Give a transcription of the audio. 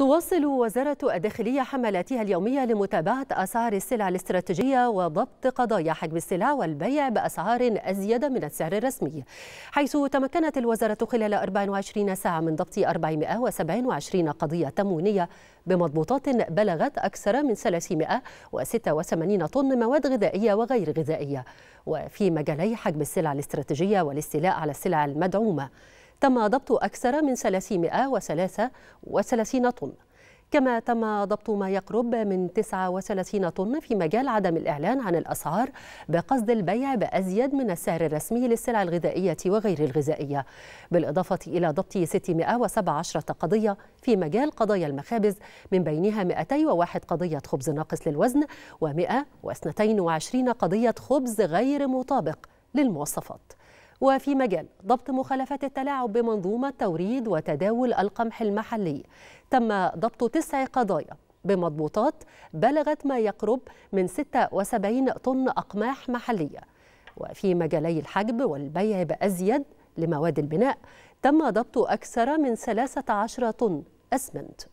تواصل وزارة الداخلية حملاتها اليومية لمتابعة أسعار السلع الاستراتيجية وضبط قضايا حجم السلع والبيع بأسعار أزيد من السعر الرسمي حيث تمكنت الوزارة خلال 24 ساعة من ضبط 427 قضية تموينية بمضبوطات بلغت أكثر من 386 طن مواد غذائية وغير غذائية وفي مجالي حجم السلع الاستراتيجية والاستيلاء على السلع المدعومة تم ضبط أكثر من 333 طن كما تم ضبط ما يقرب من 39 طن في مجال عدم الإعلان عن الأسعار بقصد البيع بأزيد من السعر الرسمي للسلع الغذائية وغير الغذائية بالإضافة إلى ضبط 617 قضية في مجال قضايا المخابز من بينها 201 قضية خبز ناقص للوزن و122 قضية خبز غير مطابق للمواصفات وفي مجال ضبط مخالفات التلاعب بمنظومة توريد وتداول القمح المحلي تم ضبط تسع قضايا بمضبوطات بلغت ما يقرب من 76 طن أقماح محلية وفي مجالي الحجب والبيع بأزيد لمواد البناء تم ضبط أكثر من 13 طن أسمنت